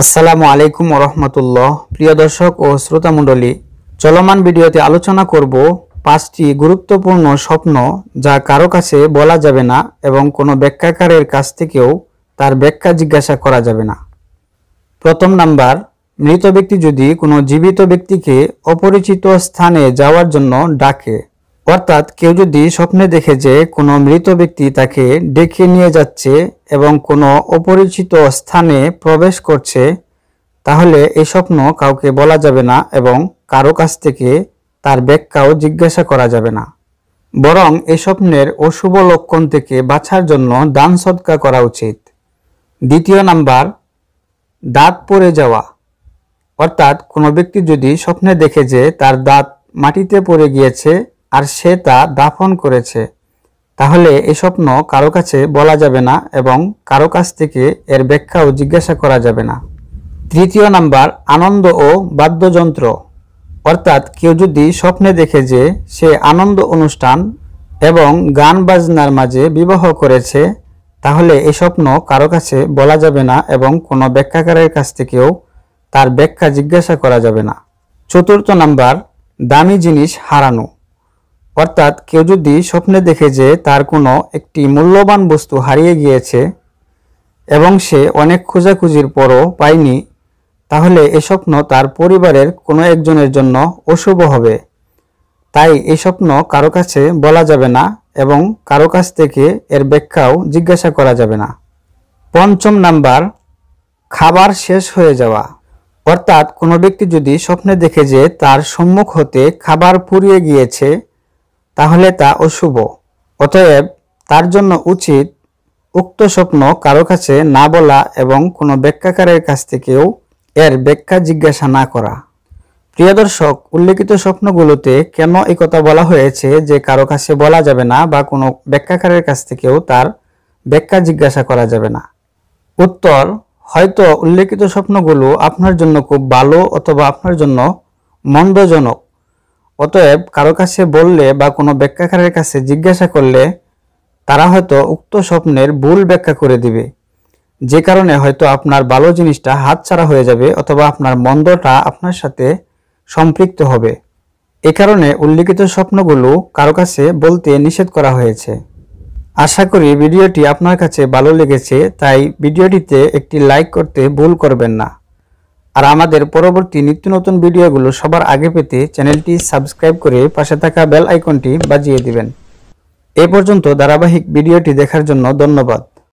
আসসালামু আলাইকুম রহমতুল্লাহ প্রিয় দর্শক ও শ্রোতামণ্ডলী চলমান ভিডিওতে আলোচনা করব পাঁচটি গুরুত্বপূর্ণ স্বপ্ন যা কারো কাছে বলা যাবে না এবং কোনো ব্যাখ্যাকারের কাছ থেকেও তার ব্যাখ্যা জিজ্ঞাসা করা যাবে না প্রথম নাম্বার মৃত ব্যক্তি যদি কোনো জীবিত ব্যক্তিকে অপরিচিত স্থানে যাওয়ার জন্য ডাকে অর্থাৎ কেউ যদি স্বপ্নে দেখে যে কোনো মৃত ব্যক্তি তাকে ডেকে নিয়ে যাচ্ছে এবং কোনো অপরিচিত স্থানে প্রবেশ করছে তাহলে এই স্বপ্ন কাউকে বলা যাবে না এবং কারো কাছ থেকে তার ব্যাখ্যাও জিজ্ঞাসা করা যাবে না বরং এই স্বপ্নের অশুভ লক্ষণ থেকে বাছার জন্য দান সৎকা করা উচিত দ্বিতীয় নাম্বার দাঁত পড়ে যাওয়া অর্থাৎ কোনো ব্যক্তি যদি স্বপ্নে দেখে যে তার দাঁত মাটিতে পড়ে গিয়েছে আর সে তা দাফন করেছে তাহলে এ স্বপ্ন কারো কাছে বলা যাবে না এবং কারো কাছ থেকে এর ব্যাখ্যাও জিজ্ঞাসা করা যাবে না তৃতীয় নাম্বার আনন্দ ও বাদ্যযন্ত্র অর্থাৎ কেউ যদি স্বপ্নে দেখে যে সে আনন্দ অনুষ্ঠান এবং গান বাজনার মাঝে বিবাহ করেছে তাহলে এ স্বপ্ন কারো কাছে বলা যাবে না এবং কোনো ব্যাখ্যাকারের কাছ থেকেও তার ব্যাখ্যা জিজ্ঞাসা করা যাবে না চতুর্থ নাম্বার দামি জিনিস হারানো অর্থাৎ কেউ যদি স্বপ্নে দেখে যে তার কোনো একটি মূল্যবান বস্তু হারিয়ে গিয়েছে এবং সে অনেক খোঁজাখুঁজির পরও পায়নি তাহলে এ স্বপ্ন তার পরিবারের কোনো একজনের জন্য অশুভ হবে তাই এই স্বপ্ন কারো কাছে বলা যাবে না এবং কারো কাছ থেকে এর ব্যাখ্যাও জিজ্ঞাসা করা যাবে না পঞ্চম নাম্বার খাবার শেষ হয়ে যাওয়া অর্থাৎ কোনো ব্যক্তি যদি স্বপ্নে দেখে যে তার সম্মুখ হতে খাবার পুড়িয়ে গিয়েছে তাহলে তা অশুভ অতএব তার জন্য উচিত উক্ত স্বপ্ন কারো কাছে না বলা এবং কোনো ব্যাখ্যাকারের কাছ থেকেও এর ব্যাখ্যা জিজ্ঞাসা না করা প্রিয় দর্শক উল্লেখিত স্বপ্নগুলোতে কেন এই কথা বলা হয়েছে যে কারো কাছে বলা যাবে না বা কোনো ব্যাখ্যাকারের কাছ থেকেও তার ব্যাখ্যা জিজ্ঞাসা করা যাবে না উত্তর হয়তো উল্লেখিত স্বপ্নগুলো আপনার জন্য খুব ভালো অথবা আপনার জন্য মন্দজনক অতএব কারো কাছে বললে বা কোনো ব্যাখ্যাকারের কাছে জিজ্ঞাসা করলে তারা হয়তো উক্ত স্বপ্নের ভুল ব্যাখ্যা করে দিবে যে কারণে হয়তো আপনার ভালো জিনিসটা হাতছাড়া হয়ে যাবে অথবা আপনার মন্দটা আপনার সাথে সম্পৃক্ত হবে এ কারণে উল্লিখিত স্বপ্নগুলো কারো কাছে বলতে নিষেধ করা হয়েছে আশা করি ভিডিওটি আপনার কাছে ভালো লেগেছে তাই ভিডিওটিতে একটি লাইক করতে ভুল করবেন না আর আমাদের পরবর্তী নিত্য নতুন ভিডিওগুলো সবার আগে পেতে চ্যানেলটি সাবস্ক্রাইব করে পাশে থাকা বেল আইকনটি বাজিয়ে দিবেন এ পর্যন্ত ধারাবাহিক ভিডিওটি দেখার জন্য ধন্যবাদ